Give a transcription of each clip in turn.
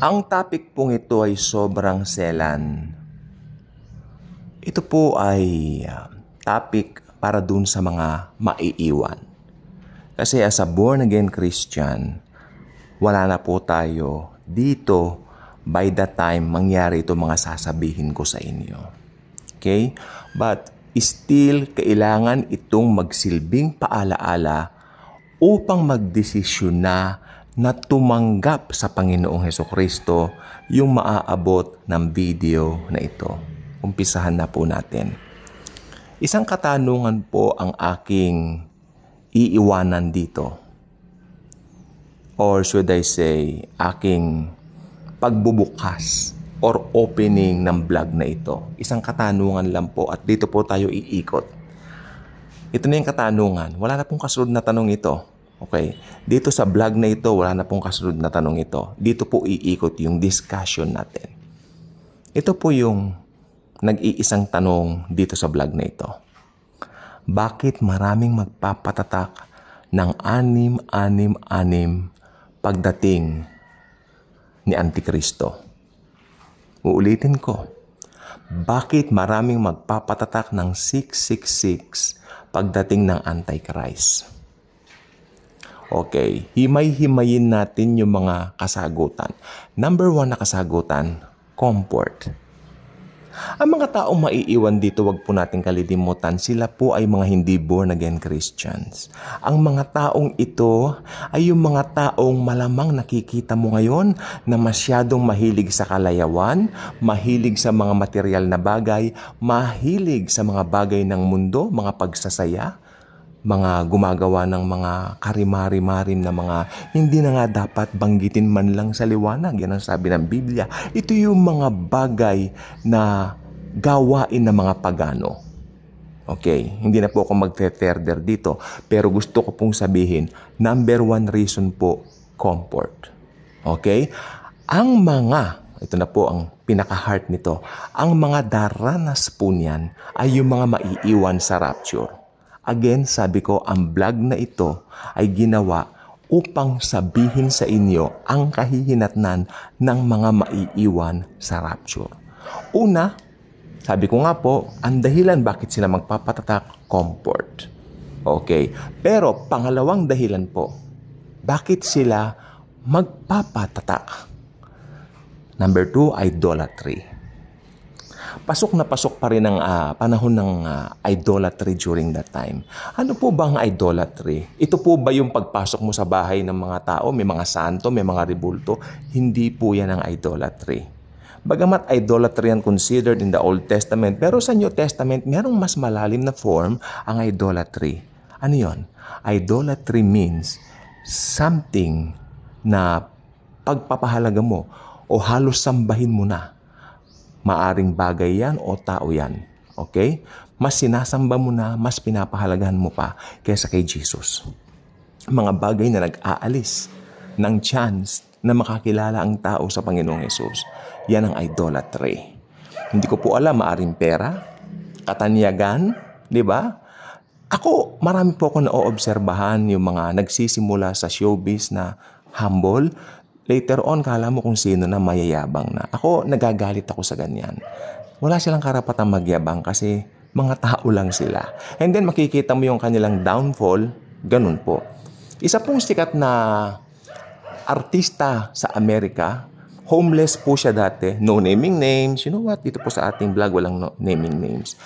Ang topic pong ito ay sobrang selan. Ito po ay ah, topic para dun sa mga maiiwan. Kasi as a born again Christian, wala na po tayo dito by the time mangyari itong mga sasabihin ko sa inyo. Okay? But still, kailangan itong magsilbing paalaala upang magdesisyon na na tumanggap sa Panginoong Heso Kristo yung maaabot ng video na ito. Umpisahan na po natin. Isang katanungan po ang aking iiwanan dito. Or should I say, aking pagbubukas or opening ng vlog na ito. Isang katanungan lang po at dito po tayo iikot. Ito na yung katanungan. Wala na pong kasunod na tanong ito Okay? Dito sa vlog na ito, wala na pong kasunod na tanong ito. Dito po iikot yung discussion natin. Ito po yung nag-iisang tanong dito sa vlog na ito. Bakit maraming magpapatatak ng anim-anim-anim pagdating ni Antikristo? Uulitin ko. Bakit maraming magpapatatak ng 666 pagdating ng Antichrist? Okay, himay-himayin natin yung mga kasagutan. Number one na kasagutan, comfort. Ang mga taong maiiwan dito, wag po natin kalilimutan, sila po ay mga hindi born again Christians. Ang mga taong ito ay yung mga taong malamang nakikita mo ngayon na masyadong mahilig sa kalayawan, mahilig sa mga material na bagay, mahilig sa mga bagay ng mundo, mga pagsasaya, mga gumagawa ng mga karimari marim na mga hindi na nga dapat banggitin man lang sa liwanag. Yan ang sabi ng Biblia. Ito yung mga bagay na gawain ng mga pagano. Okay, hindi na po ako magte-terder dito. Pero gusto ko pong sabihin, number one reason po, comfort. Okay? Ang mga, ito na po ang pinaka-heart nito, ang mga daranas po niyan ay yung mga maiiwan sa rapture. Again, sabi ko, ang vlog na ito ay ginawa upang sabihin sa inyo ang kahihinatnan ng mga maiiwan sa rapture. Una, sabi ko nga po, ang dahilan bakit sila magpapatatak, comfort. Okay. Pero pangalawang dahilan po, bakit sila magpapatatak? Number two, idolatry pasok na pasok pa rin ang uh, panahon ng uh, idolatry during that time. Ano po ba ang idolatry? Ito po ba yung pagpasok mo sa bahay ng mga tao, may mga santo, may mga ribulto? Hindi po yan ang idolatry. Bagamat idolatry ang considered in the Old Testament, pero sa New Testament, merong mas malalim na form ang idolatry. Ano yon? Idolatry means something na pagpapahalaga mo o halos sambahin mo na Maaring bagay yan o tao yan. Okay? Mas sinasamba mo na, mas pinapahalagahan mo pa kaysa kay Jesus. Mga bagay na nag-aalis ng chance na makakilala ang tao sa Panginoong Yesus. Yan ang idolatry. Hindi ko po alam, maaring pera, katanyagan, di ba? Ako, marami po ako naoobserbahan yung mga nagsisimula sa showbiz na humble, later on, kala mo kung sino na mayayabang na. Ako, nagagalit ako sa ganyan. Wala silang karapatang magyabang kasi mga tao lang sila. And then, makikita mo yung kanilang downfall, ganun po. Isa pong sikat na artista sa Amerika, homeless po siya dati, no naming names, you know what, dito po sa ating vlog, walang no, naming names.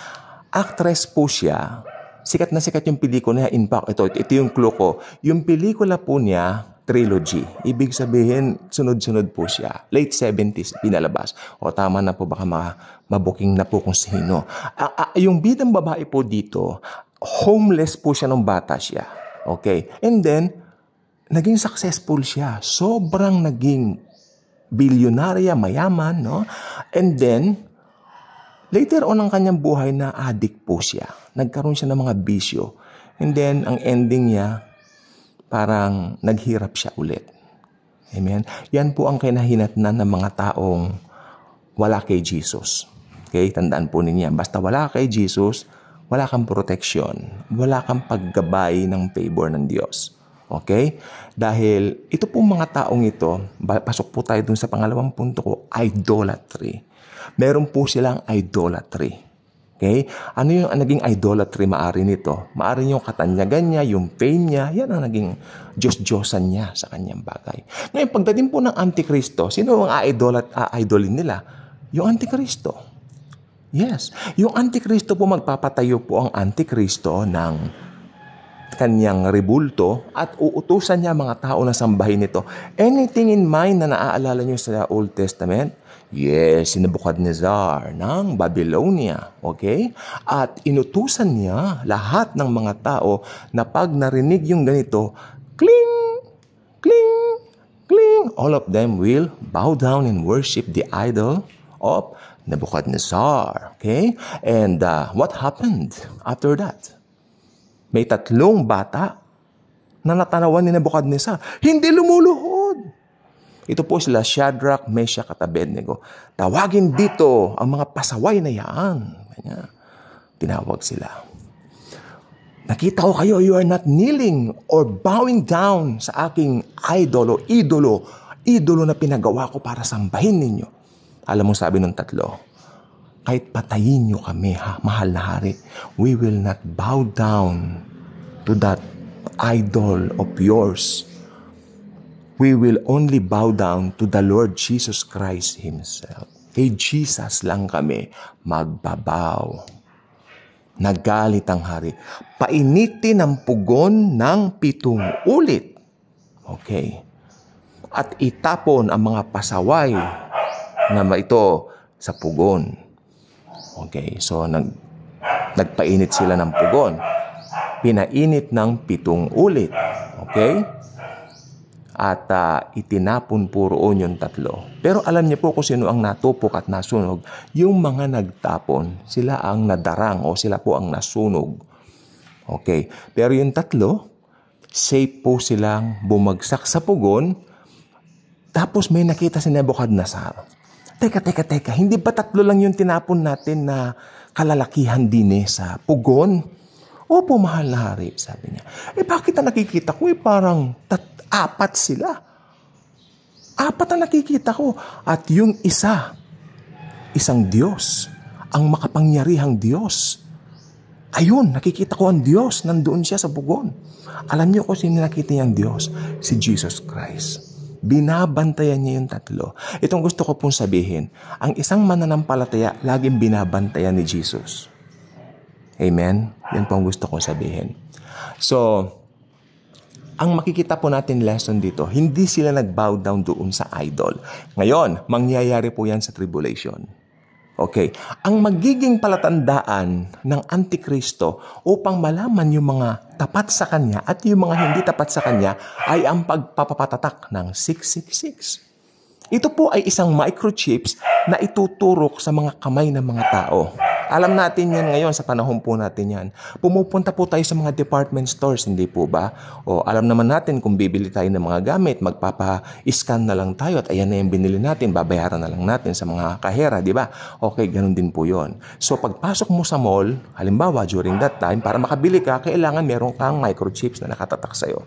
Actress po siya, sikat na sikat yung pelikula niya. In fact, ito, ito yung clue ko. Yung pelikula po niya, trilogy. Ibig sabihin, sunod-sunod po siya. Late 70s, pinalabas. O tama na po, baka ma- mabuking na po kung sino. A- a- yung bidang babae po dito, homeless po siya nung bata siya. Okay? And then, naging successful siya. Sobrang naging bilyonarya, mayaman, no? And then, later on ang kanyang buhay na addict po siya. Nagkaroon siya ng mga bisyo. And then, ang ending niya, parang naghirap siya ulit. Amen? Yan po ang kinahinatnan ng mga taong wala kay Jesus. Okay? Tandaan po ninyo Basta wala kay Jesus, wala kang proteksyon. Wala kang paggabay ng favor ng Diyos. Okay? Dahil ito pong mga taong ito, pasok po tayo dun sa pangalawang punto ko, idolatry. Meron po silang idolatry. Okay? Ano yung naging idolatry maari nito? Maari yung katanyagan niya, yung pain niya, yan ang naging Diyos-Diyosan niya sa kanyang bagay. Ngayon, pagdating po ng Antikristo, sino ang aidolat, idolin nila? Yung Antikristo. Yes. Yung Antikristo po, magpapatayo po ang Antikristo ng kanyang rebulto at uutusan niya mga tao na sambahin nito. Anything in mind na naaalala niyo sa Old Testament? Yes, si Nebuchadnezzar ng Babylonia, okay? At inutusan niya lahat ng mga tao na pag narinig yung ganito, kling, kling, kling, all of them will bow down and worship the idol of Nebuchadnezzar, okay? And uh, what happened after that? May tatlong bata na natanawan ni Nebuchadnezzar. Hindi lumuluho ito po sila Shadrach, Meshach at Abednego. Tawagin dito ang mga pasaway na yan. Kanya, tinawag sila. Nakita ko kayo, you are not kneeling or bowing down sa aking idolo, idolo, idolo na pinagawa ko para sambahin ninyo. Alam mo sabi ng tatlo, kahit patayin nyo kami, ha, mahal na hari, we will not bow down to that idol of yours we will only bow down to the Lord Jesus Christ Himself. Kay Jesus lang kami magbabaw. Nagalit ang hari. Painitin ang pugon ng pitong ulit. Okay. At itapon ang mga pasaway na ito sa pugon. Okay, so nag, nagpainit sila ng pugon. Pinainit ng pitong ulit. Okay? at uh, itinapon po roon yung tatlo. Pero alam niya po kung sino ang natupok at nasunog. Yung mga nagtapon, sila ang nadarang o sila po ang nasunog. Okay, pero yung tatlo, safe po silang bumagsak sa pugon. Tapos may nakita si Nebuchadnezzar. Teka, teka, teka, hindi ba tatlo lang yung tinapon natin na kalalakihan din eh sa pugon? Opo, mahal na hari, sabi niya. Eh bakit na nakikita ko? Eh parang tat apat sila. Apat ang nakikita ko. At yung isa, isang Diyos, ang makapangyarihang Diyos. Ayun, nakikita ko ang Diyos. Nandoon siya sa bugon. Alam niyo kung sino nakita niya Diyos? Si Jesus Christ. Binabantayan niya yung tatlo. Itong gusto ko pong sabihin, ang isang mananampalataya laging binabantayan ni Jesus. Amen? Yan po ang gusto kong sabihin. So, ang makikita po natin lesson dito, hindi sila nag-bow down doon sa idol. Ngayon, mangyayari po yan sa tribulation. Okay, ang magiging palatandaan ng Antikristo upang malaman yung mga tapat sa kanya at yung mga hindi tapat sa kanya ay ang pagpapatatak ng 666. Ito po ay isang microchips na ituturok sa mga kamay ng mga tao. Alam natin yan ngayon sa panahon po natin yan. Pumupunta po tayo sa mga department stores, hindi po ba? O alam naman natin kung bibili tayo ng mga gamit, magpapa-scan na lang tayo at ayan na yung binili natin, babayaran na lang natin sa mga kahera, di ba? Okay, ganun din po yon. So pagpasok mo sa mall, halimbawa during that time, para makabili ka, kailangan meron kang microchips na nakatatak sa'yo.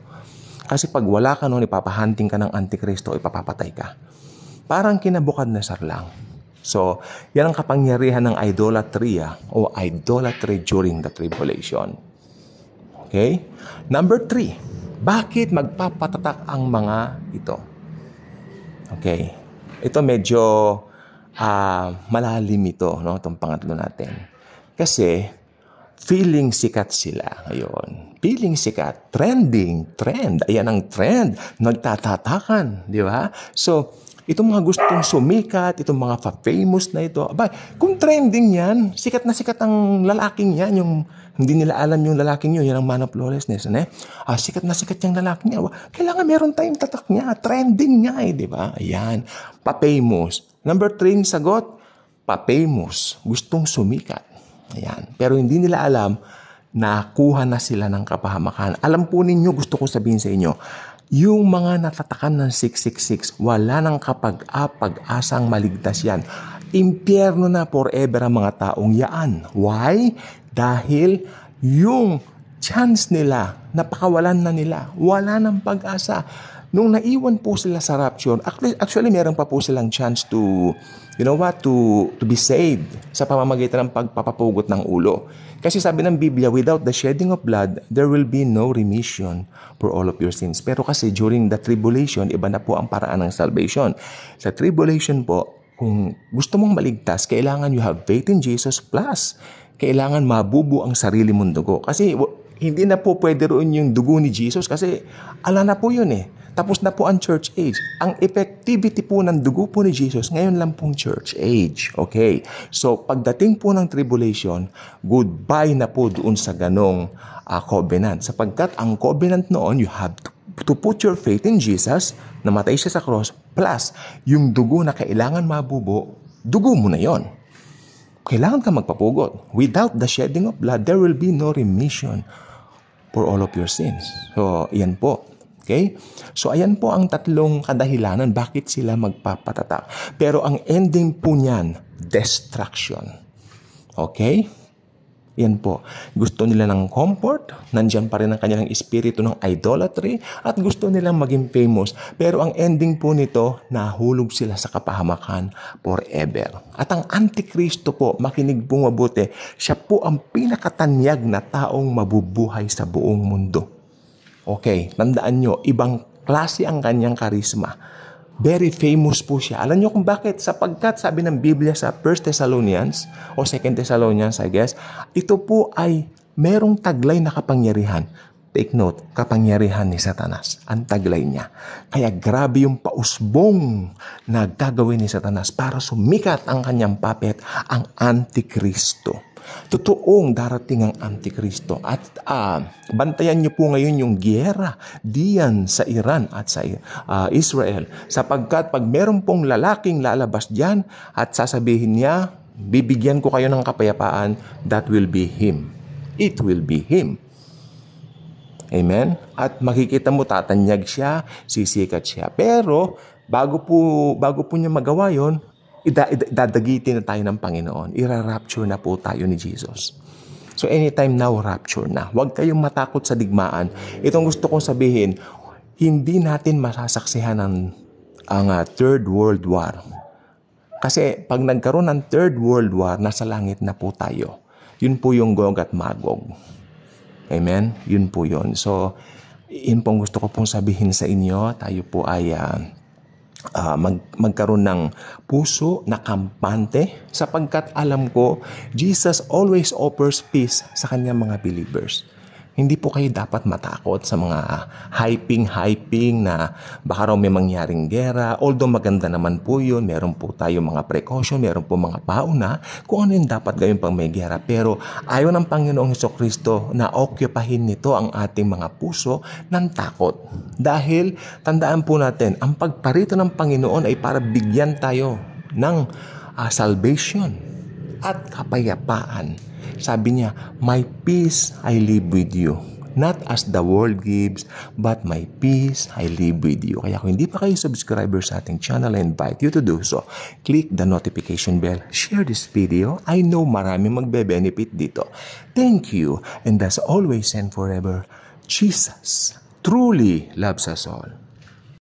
Kasi pag wala ka noon, ipapahunting ka ng antikristo, ipapapatay ka. Parang kinabukad na sarlang. So, yan ang kapangyarihan ng idolatria o idolatry during the tribulation. Okay? Number three, bakit magpapatatak ang mga ito? Okay. Ito medyo uh, malalim ito, no? itong pangatlo natin. Kasi, feeling sikat sila ngayon. Feeling sikat, trending, trend. Ayan ang trend, nagtatatakan, di ba? So, itong mga gustong sumikat, itong mga famous na ito, abay, kung trending yan, sikat na sikat ang lalaking yan, yung hindi nila alam yung lalaking yun, yan ang man of lawlessness, ano eh? Ah, sikat na sikat yung lalaking yan. Kailangan meron tayong tatak niya, trending niya eh, di ba? Ayan, pa-famous. Number three, sagot, pa-famous, gustong sumikat. Ayan, pero hindi nila alam, nakuha na sila ng kapahamakan. Alam po ninyo, gusto ko sabihin sa inyo, yung mga natatakan ng 666, wala nang kapag-apag-asang maligtas yan. Impyerno na forever ang mga taong yaan. Why? Dahil yung chance nila, napakawalan na nila, wala nang pag-asa. Nung naiwan po sila sa rapture, actually, actually meron pa po silang chance to, you know what, to, to be saved sa pamamagitan ng pagpapapugot ng ulo. Kasi sabi ng Biblia, without the shedding of blood, there will be no remission for all of your sins. Pero kasi during the tribulation, iba na po ang paraan ng salvation. Sa tribulation po, kung gusto mong maligtas, kailangan you have faith in Jesus plus kailangan mabubo ang sarili mong dugo. Kasi hindi na po pwede roon yung dugo ni Jesus kasi ala na po yun eh. Tapos na po ang church age. Ang effectivity po ng dugo po ni Jesus, ngayon lang pong church age. Okay? So, pagdating po ng tribulation, goodbye na po doon sa ganong uh, covenant. Sapagkat ang covenant noon, you have to to put your faith in Jesus, namatay siya sa cross, plus yung dugo na kailangan mabubo, dugo mo na yon. Kailangan ka magpapugot. Without the shedding of blood, there will be no remission for all of your sins. So, yan po. Okay? So ayan po ang tatlong kadahilanan bakit sila magpapatatak. Pero ang ending po niyan, destruction. Okay? Yan po. Gusto nila ng comfort, nandyan pa rin ang kanilang espiritu ng idolatry, at gusto nilang maging famous. Pero ang ending po nito, nahulog sila sa kapahamakan forever. At ang Antikristo po, makinig po mabuti, siya po ang pinakatanyag na taong mabubuhay sa buong mundo. Okay, tandaan nyo, ibang klase ang kanyang karisma. Very famous po siya. Alam nyo kung bakit? Sapagkat sabi ng Biblia sa 1 Thessalonians o 2 Thessalonians, I guess, ito po ay merong taglay na kapangyarihan. Take note, kapangyarihan ni Satanas, ang taglay niya. Kaya grabe yung pausbong na gagawin ni Satanas para sumikat ang kanyang puppet, ang Antikristo. Totoong darating ang Antikristo at uh, bantayan niyo po ngayon yung giyera diyan sa Iran at sa uh, Israel sapagkat pag meron pong lalaking lalabas diyan at sasabihin niya bibigyan ko kayo ng kapayapaan that will be him it will be him Amen? At makikita mo tatanyag siya, sisikat siya. Pero bago po bago po niya magawa 'yon, ida, dadagitin na tayo ng Panginoon. Ira-rapture na po tayo ni Jesus. So anytime now, rapture na. Huwag kayong matakot sa digmaan. Itong gusto kong sabihin, hindi natin masasaksihan ng ang uh, Third World War. Kasi pag nagkaroon ng Third World War, nasa langit na po tayo. Yun po yung Gog at Magog. Amen? Yun po yun. So, yun pong gusto ko pong sabihin sa inyo. Tayo po ay uh, uh, mag, magkaroon ng puso na kampante sapagkat alam ko Jesus always offers peace sa kanyang mga believers. Hindi po kayo dapat matakot sa mga hyping-hyping na baka raw may mangyaring gera. Although maganda naman po yun, meron po tayo mga precaution, meron po mga pauna kung ano yung dapat gawin pang may gera. Pero ayaw ng Panginoong Heso Kristo na occupahin nito ang ating mga puso ng takot. Dahil tandaan po natin, ang pagparito ng Panginoon ay para bigyan tayo ng uh, salvation at kapayapaan. Sabi niya, My peace I live with you. Not as the world gives, but my peace I live with you. Kaya kung hindi pa kayo subscriber sa ating channel, I invite you to do so. Click the notification bell, share this video. I know marami magbe-benefit dito. Thank you, and as always and forever, Jesus truly loves us all.